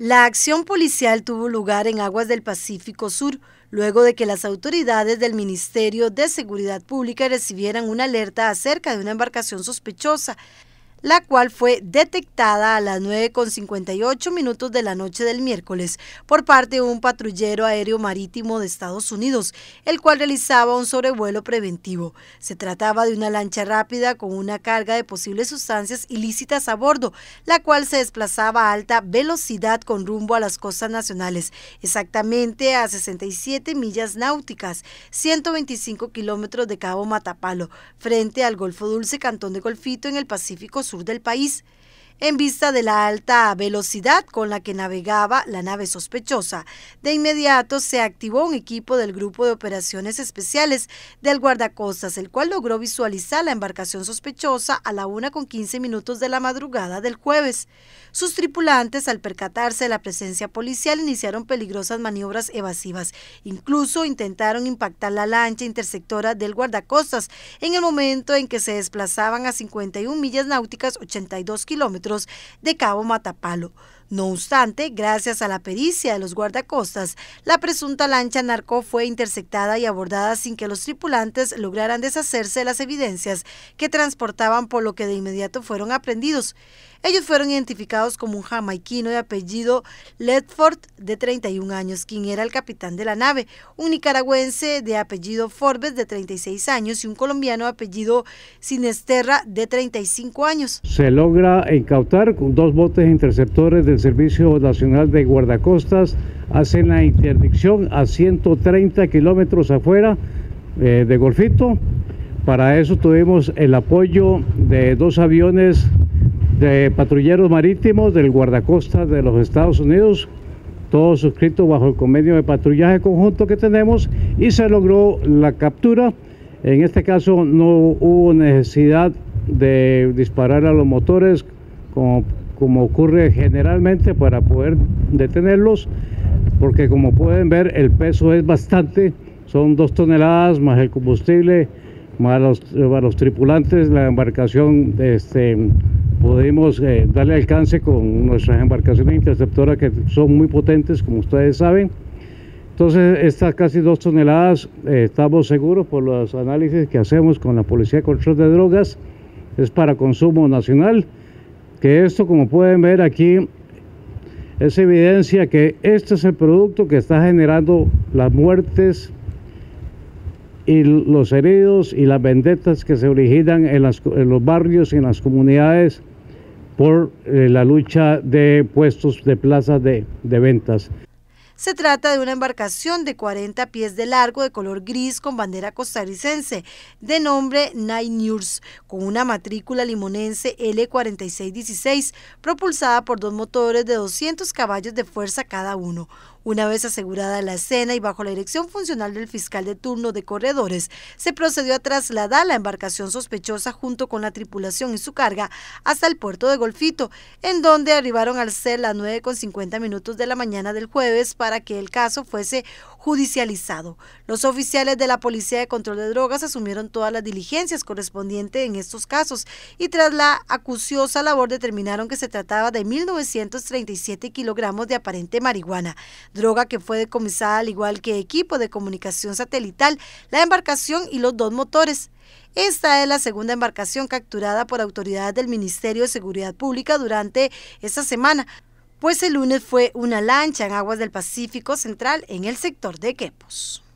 La acción policial tuvo lugar en aguas del Pacífico Sur, luego de que las autoridades del Ministerio de Seguridad Pública recibieran una alerta acerca de una embarcación sospechosa la cual fue detectada a las 9.58 minutos de la noche del miércoles por parte de un patrullero aéreo marítimo de Estados Unidos, el cual realizaba un sobrevuelo preventivo. Se trataba de una lancha rápida con una carga de posibles sustancias ilícitas a bordo, la cual se desplazaba a alta velocidad con rumbo a las costas nacionales, exactamente a 67 millas náuticas, 125 kilómetros de Cabo Matapalo, frente al Golfo Dulce, Cantón de Golfito, en el Pacífico sur del país en vista de la alta velocidad con la que navegaba la nave sospechosa. De inmediato se activó un equipo del Grupo de Operaciones Especiales del Guardacostas, el cual logró visualizar la embarcación sospechosa a la 1 con 15 minutos de la madrugada del jueves. Sus tripulantes, al percatarse de la presencia policial, iniciaron peligrosas maniobras evasivas. Incluso intentaron impactar la lancha intersectora del guardacostas en el momento en que se desplazaban a 51 millas náuticas, 82 kilómetros de Cabo Matapalo. No obstante, gracias a la pericia de los guardacostas, la presunta lancha narco fue interceptada y abordada sin que los tripulantes lograran deshacerse de las evidencias que transportaban, por lo que de inmediato fueron aprendidos. Ellos fueron identificados como un jamaiquino de apellido Ledford, de 31 años, quien era el capitán de la nave, un nicaragüense de apellido Forbes, de 36 años, y un colombiano de apellido Sinesterra, de 35 años. Se logra incautar con dos botes interceptores del Servicio Nacional de Guardacostas, hacen la interdicción a 130 kilómetros afuera eh, de Golfito. Para eso tuvimos el apoyo de dos aviones de patrulleros marítimos del guardacostas de los Estados Unidos, todo suscritos bajo el convenio de patrullaje conjunto que tenemos y se logró la captura. En este caso no hubo necesidad de disparar a los motores como, como ocurre generalmente para poder detenerlos, porque como pueden ver el peso es bastante, son dos toneladas más el combustible, más los, más los tripulantes, la embarcación este, podemos eh, darle alcance con nuestras embarcaciones interceptoras que son muy potentes, como ustedes saben. Entonces, estas casi dos toneladas, eh, estamos seguros por los análisis que hacemos con la Policía de Control de Drogas, es para consumo nacional, que esto, como pueden ver aquí, es evidencia que este es el producto que está generando las muertes y los heridos y las vendetas que se originan en los barrios y en las comunidades por eh, la lucha de puestos de plazas de, ventas. Se trata de una embarcación de 40 pies de largo de color gris con bandera costarricense de nombre Nine News, con una matrícula limonense L4616 propulsada por dos motores de 200 caballos de fuerza cada uno. Una vez asegurada la escena y bajo la dirección funcional del fiscal de turno de corredores, se procedió a trasladar la embarcación sospechosa junto con la tripulación y su carga hasta el puerto de Golfito, en donde arribaron al CEL a 9.50 minutos de la mañana del jueves para que el caso fuese judicializado. Los oficiales de la Policía de Control de Drogas asumieron todas las diligencias correspondientes en estos casos y tras la acuciosa labor determinaron que se trataba de 1.937 kilogramos de aparente marihuana droga que fue decomisada al igual que equipo de comunicación satelital, la embarcación y los dos motores. Esta es la segunda embarcación capturada por autoridades del Ministerio de Seguridad Pública durante esta semana, pues el lunes fue una lancha en aguas del Pacífico Central en el sector de Quepos.